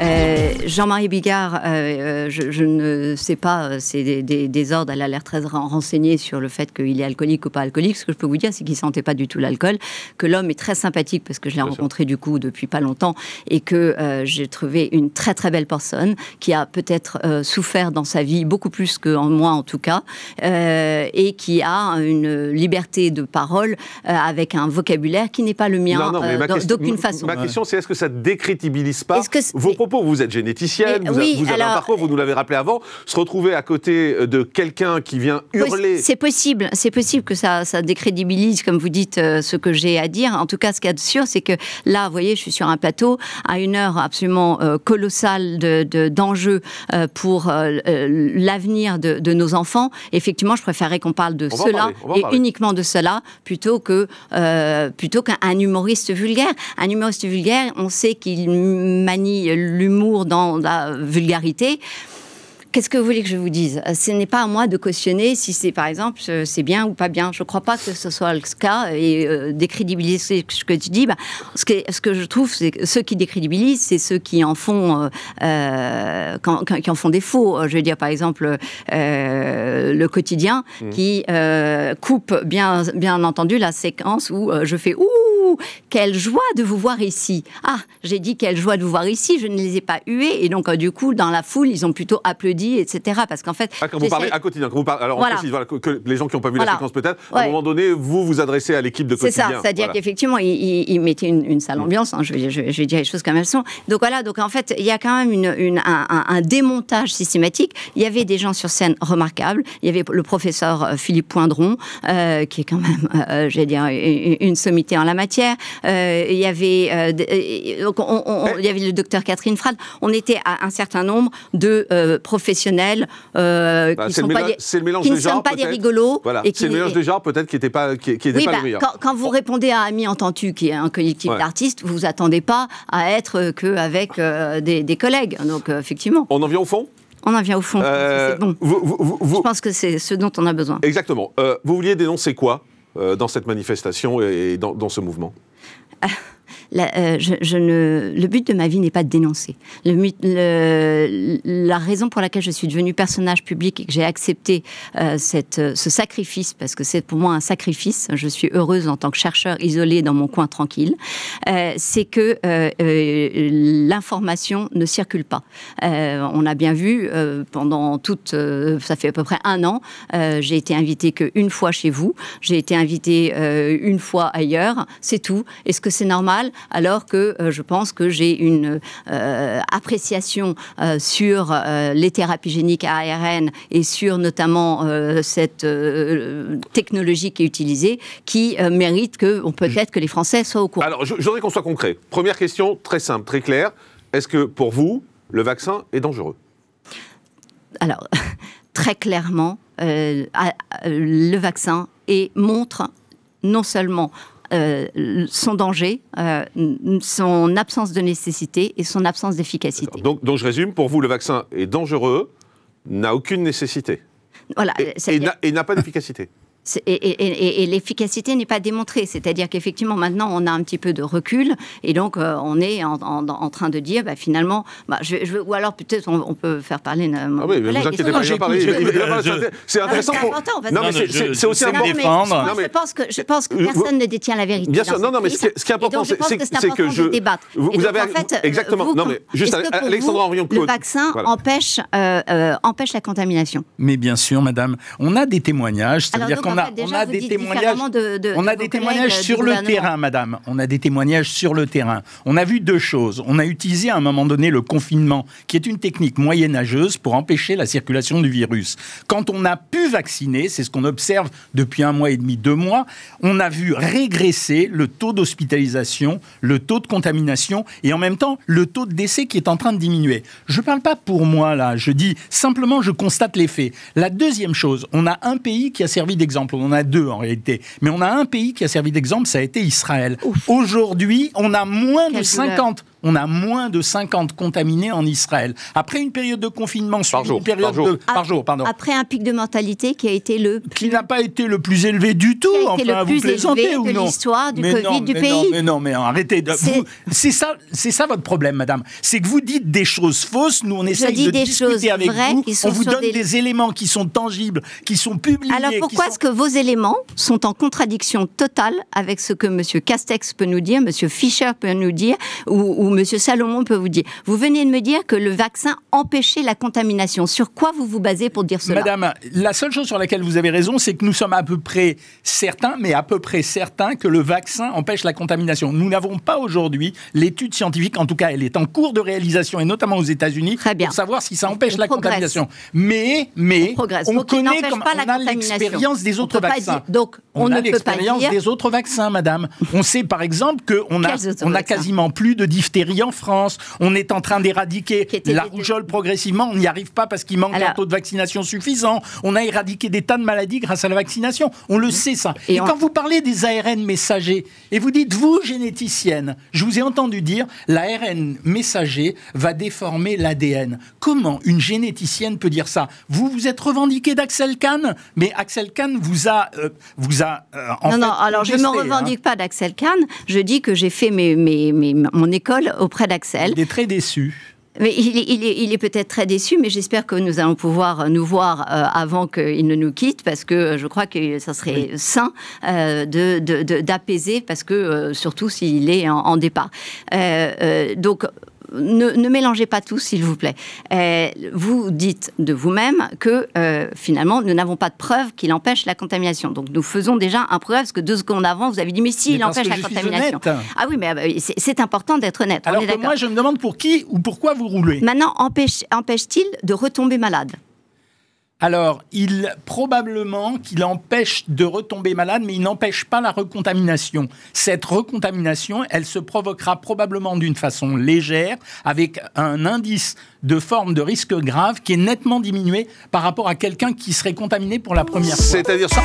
呃。Euh, Jean-Marie Bigard, euh, euh, je, ne sais pas, c'est des, ordres, elle a l'air très renseignée sur le fait qu'il est alcoolique ou pas alcoolique. Ce que je peux vous dire, c'est qu'il ne sentait pas du tout l'alcool, que l'homme est très sympathique, parce que je l'ai rencontré du coup depuis pas longtemps, et que j'ai trouvé une très très belle personne qui a peut-être souffert dans sa vie, beaucoup plus que moi en tout cas, et qui a une liberté de parole avec un vocabulaire qui n'est pas le mien d'aucune façon. Ma question, c'est est-ce que ça décrédibilise pas vos propos Vous êtes vous, vous avez un parcours, vous nous l'avez rappelé avant, se retrouver à côté euh, de quelqu'un qui vient hurler. C'est possible, c'est possible que ça, ça décrédibilise, comme vous dites, euh, ce que j'ai à dire. En tout cas, ce qu'il y a de sûr, c'est que là, vous voyez, je suis sur un plateau à une heure absolument euh, colossale d'enjeux de, pour l'avenir de, nos enfants. Effectivement, je préférerais qu'on parle de cela et uniquement de cela plutôt que plutôt qu'un humoriste vulgaire. Un humoriste vulgaire, on sait qu'il manie l'humour dans la vulgarité. Qu'est-ce que vous voulez que je vous dise euh, Ce n'est pas à moi de cautionner si c'est, par exemple, euh, c'est bien ou pas bien. Je ne crois pas que ce soit le cas. Et euh, décrédibiliser ce que tu dis, bah, ce, que, ce, que, je trouve, c'est que ceux qui décrédibilisent, c'est ceux qui en font, qui en font défaut. Je veux dire, par exemple, le quotidien mmh. qui coupe, bien, bien entendu, la séquence où je fais ouh quelle joie de vous voir ici. Ah, j'ai dit quelle joie de vous voir ici, je ne les ai pas hués. Et donc, euh, du coup, dans la foule, ils ont plutôt applaudi, etc. Parce qu'en fait. Ah, quand vous parlez à quotidien, quand vous parlez, alors que, les gens qui n'ont pas vu la séquence peut-être, à un moment donné, vous vous adressez à l'équipe de quotidien. C'est ça, c'est-à-dire qu'effectivement, ils, il, mettaient une, sale mm. ambiance, hein, je, vais, dire les choses comme elles sont. Donc voilà, donc en fait, il y a quand même une, un, démontage systématique. Il y avait des gens sur scène remarquables. Il y avait le professeur euh, Philippe Poindron, euh, qui est quand même, j'allais dire, une sommité en la matière euh, il y avait, euh, euh, on, y avait le docteur Catherine Frade. On était à un certain nombre de professionnels bah, qui, pas ne sont pas des rigolos. C'est le mélange des genres peut-être qui n'était pas, bah, quand, quand, vous répondez à Ami Entendu, qui est un collectif d'artistes, vous vous attendez pas à être qu'avec des, collègues. Donc, effectivement. On en vient au fond on en vient au fond. bon. Je pense que c'est ce dont on a besoin. Exactement. vous vouliez dénoncer quoi euh, dans cette manifestation et dans, ce mouvement Euh, je, ne, le but de ma vie n'est pas de dénoncer. la raison pour laquelle je suis devenue personnage public et que j'ai accepté euh, euh, ce sacrifice, parce que c'est pour moi un sacrifice, je suis heureuse en tant que chercheur isolé dans mon coin tranquille, c'est que l'information ne circule pas. on a bien vu pendant toute, ça fait à peu près un an, j'ai été invitée qu'une fois chez vous, j'ai été invitée une fois ailleurs, c'est tout. Est-ce que c'est normal alors que euh, je pense que j'ai une euh, appréciation euh, sur les thérapies géniques à ARN et sur notamment cette technologie qui est utilisée qui mérite que peut-être que les Français soient au courant. Alors, j'aimerais qu'on soit concret. Première question très simple, très claire. Est-ce que pour vous, le vaccin est dangereux Alors, très clairement, le vaccin montre non seulement euh, son danger, euh, son absence de nécessité et son absence d'efficacité. Donc, je résume, pour vous, le vaccin est dangereux, n'a aucune nécessité. Euh, et n'a pas d'efficacité et, l'efficacité n'est pas démontrée. C'est-à-dire qu'effectivement, maintenant, on a un petit peu de recul et donc euh, on est en, train de dire, bah, finalement, bah, ou alors peut-être on, peut faire parler. ah oui, mais vous inquiétez pas, il parler. C'est ah, intéressant. C'est aussi important. Je pense que je euh, pense que personne ne détient la vérité. Bien sûr, non, non, mais ce qui est important, c'est que je Vous avez exactement. Non, mais juste Alexandre Henrion. Le vaccin euh, empêche la contamination. Mais bien sûr, Madame, on a des témoignages, c'est-à-dire qu'on on a, des témoignages, des témoignages sur le terrain, madame. On a des témoignages sur le terrain. On a vu deux choses. On a utilisé à un moment donné le confinement, qui est une technique moyenâgeuse pour empêcher la circulation du virus. Quand on a pu vacciner, c'est ce qu'on observe depuis un mois et demi, deux mois, on a vu régresser le taux d'hospitalisation, le taux de contamination et en même temps le taux de décès qui est en train de diminuer. Je ne parle pas pour moi là, je dis simplement je constate les faits. La deuxième chose, on a un pays qui a servi d'exemple on en a deux en réalité, mais on a un pays qui a servi d'exemple, ça a été Israël. Aujourd'hui, on a moins de 50 on a moins de 50 contaminés en Israël. Après une période de confinement, par jour, par jour. par jour pardon. Après un pic de mortalité qui a été le plus... qui n'a pas été le plus élevé du tout. Enfin, le plus vous plaisantez ou non l'histoire du mais Covid non, du mais pays. Non, mais non, mais arrêtez. De... C'est ça, c'est ça votre problème, Madame. C'est que vous dites des choses fausses. Nous, on essaye de des discuter avec vous. on vous donne des... éléments qui sont tangibles, qui sont publiés. Alors pourquoi est-ce que vos éléments sont en contradiction totale avec ce que Monsieur Castex peut nous dire, Monsieur Fischer peut nous dire, ou Monsieur Salomon peut vous dire. Vous venez de me dire que le vaccin empêchait la contamination. Sur quoi vous vous basez pour dire cela Madame, la seule chose sur laquelle vous avez raison, c'est que nous sommes à peu près certains, mais à peu près certains, que le vaccin empêche la contamination. Nous n'avons pas aujourd'hui l'étude scientifique, en tout cas, elle est en cours de réalisation, et notamment aux États-Unis, pour savoir si ça empêche la contamination. Mais, mais, on, connaît comme, on a l'expérience des autres vaccins. donc, on, a l'expérience des autres vaccins, madame. on sait, par exemple, qu'on a, on a quasiment plus de diphtérie Rien en France, on est en train d'éradiquer la rougeole progressivement, on n'y arrive pas parce qu'il manque un taux de vaccination suffisant, on a éradiqué des tas de maladies grâce à la vaccination, on le mmh. sait ça. Et, quand vous parlez des ARN messagers, et vous dites, vous, généticienne, je vous ai entendu dire, l'ARN messager va déformer l'ADN. Comment une généticienne peut dire ça Vous vous êtes revendiqué d'Axel Kahn, mais Axel Kahn vous a... Euh, vous a euh, non, non, alors je ne me hein. revendique pas d'Axel Kahn, je dis que j'ai fait mes, mes, mon école auprès d'Axel. Il est très déçu. Mais il, est, peut-être très déçu, mais j'espère que nous allons pouvoir nous voir euh, avant qu'il ne nous quitte, parce que euh, je crois que ça serait sain d'apaiser, euh, de, de, parce que surtout s'il est en, départ. donc ne, mélangez pas tout, s'il vous plaît. Euh, vous dites de vous-même que euh, finalement, nous n'avons pas de preuves qu'il empêche la contamination. Donc nous faisons déjà un preuve parce que deux secondes avant, vous avez dit, mais si, il empêche la contamination. Ah oui, mais ah bah c'est important d'être honnête. Alors moi, je me demande pour qui ou pourquoi vous roulez. Maintenant, empêche-t-il de retomber malade alors, il probablement qu'il empêche de retomber malade, mais il n'empêche pas la recontamination. Cette recontamination, elle se provoquera probablement d'une façon légère, avec un indice de forme de risque grave qui est nettement diminué par rapport à quelqu'un qui serait contaminé pour la première fois. C'est-à-dire ça